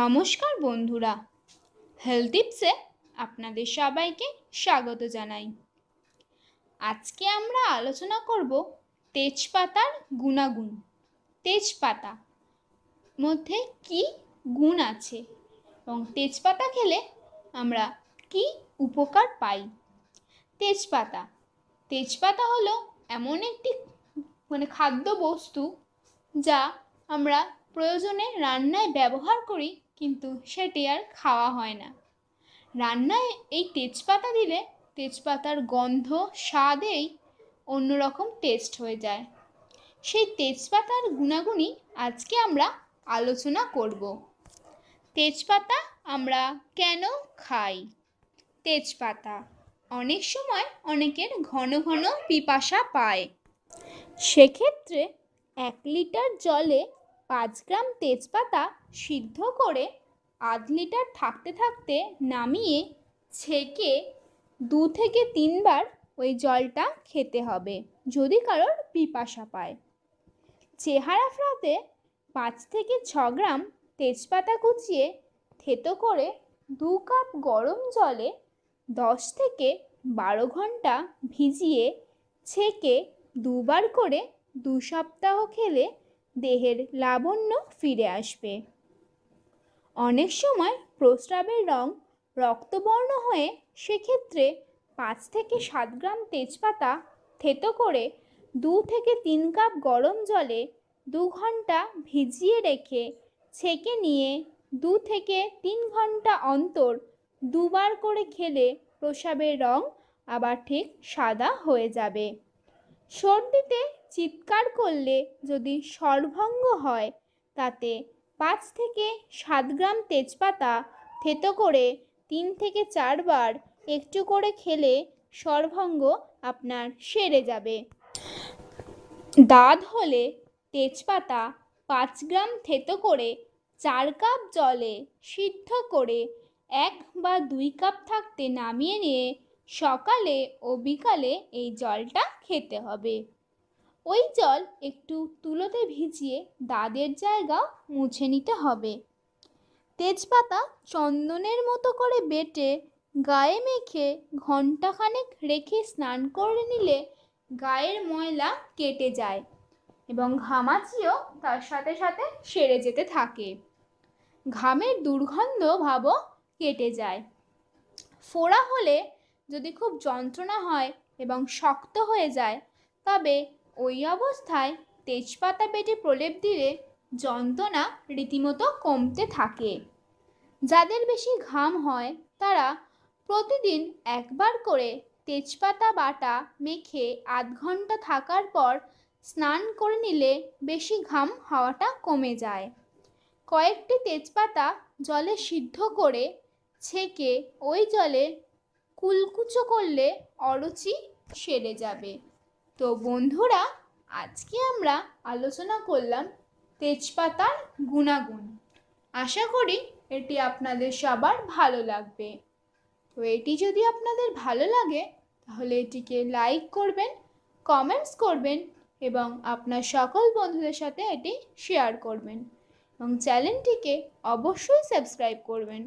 নমস্কার বন্ধুরা হেলথিপসে আপনাদের সবাইকে স্বাগত জানাই আজকে আমরা আলোচনা করব তেজপাতার গুণাগুণ তেজপাতা মধ্যে কি গুণ আছে এবং তেজপাতা খেলে আমরা কি উপকার পাই তেজপাতা তেজপাতা হলো এমন একটি মানে খাদ্য বস্তু যা আমরা প্রয়োজনে রান্নায় ব্যবহার করি কিন্তু সেটি আর খাওয়া হয় না রান্নায় এই তেজপাতা দিলে তেজপাতার গন্ধ স্বাদেই অন্যরকম টেস্ট হয়ে যায় সেই তেজপাতার গুণাগুণই আজকে আমরা আলোচনা করব তেজপাতা আমরা কেন খাই তেজপাতা অনেক সময় অনেকের ঘন ঘন পিপাসা পায় সেক্ষেত্রে এক লিটার জলে পাঁচ গ্রাম তেজপাতা সিদ্ধ করে আধ লিটার থাকতে থাকতে নামিয়ে ছেঁকে দু থেকে তিনবার ওই জলটা খেতে হবে যদি কারোর পিপাসা পায় চেহারা ফ্রাতে পাঁচ থেকে ছ গ্রাম তেজপাতা কুচিয়ে থেতো করে দু কাপ গরম জলে দশ থেকে বারো ঘন্টা ভিজিয়ে ছেঁকে দুবার করে দু সপ্তাহ খেলে দেহের লাবণ্য ফিরে আসবে অনেক সময় প্রস্রাবের রং রক্তবর্ণ হয়ে সেক্ষেত্রে পাঁচ থেকে সাত গ্রাম তেজপাতা থেতো করে দু থেকে তিন কাপ গরম জলে দু ঘন্টা ভিজিয়ে রেখে ছেঁকে নিয়ে দু থেকে তিন ঘন্টা অন্তর দুবার করে খেলে প্রসাবের রং আবার ঠিক সাদা হয়ে যাবে সর্দিতে চিৎকার করলে যদি সর্বঙ্গ হয় তাতে পাঁচ থেকে সাত গ্রাম তেজপাতা থেতো করে তিন থেকে চারবার একটু করে খেলে সর্বঙ্গ আপনার সেরে যাবে দাঁত হলে তেজপাতা পাঁচ গ্রাম থেতো করে চার কাপ জলে সিদ্ধ করে এক বা দুই কাপ থাকতে নামিয়ে নিয়ে সকালে ও বিকালে এই জলটা খেতে হবে ওই জল একটু তুলোতে ভিজিয়ে দাঁদের জায়গা মুছে নিতে হবে তেজপাতা চন্দনের মতো করে বেটে গায়ে মেখে ঘণ্টাখানেক রেখে স্নান করে নিলে গায়ের ময়লা কেটে যায় এবং ঘামাচিও তার সাথে সাথে সেরে যেতে থাকে ঘামের দুর্গন্ধ ভাবও কেটে যায় ফোড়া হলে যদি খুব যন্ত্রণা হয় এবং শক্ত হয়ে যায় তবে ওই অবস্থায় তেজপাতা পেটে প্রলেপ দিলে যন্ত্রণা রীতিমতো কমতে থাকে যাদের বেশি ঘাম হয় তারা প্রতিদিন একবার করে তেজপাতা বাটা মেখে আধ ঘন্টা থাকার পর স্নান করে নিলে বেশি ঘাম হওয়াটা কমে যায় কয়েকটি তেজপাতা জলে সিদ্ধ করে ছেঁকে ওই জলে কুলকুচো করলে অরুচি সেরে যাবে তো বন্ধুরা আজকে আমরা আলোচনা করলাম তেজপাতার গুণাগুণ আশা করি এটি আপনাদের সবার ভালো লাগবে তো এটি যদি আপনাদের ভালো লাগে তাহলে এটিকে লাইক করবেন কমেন্টস করবেন এবং আপনার সকল বন্ধুদের সাথে এটি শেয়ার করবেন এবং চ্যানেলটিকে অবশ্যই সাবস্ক্রাইব করবেন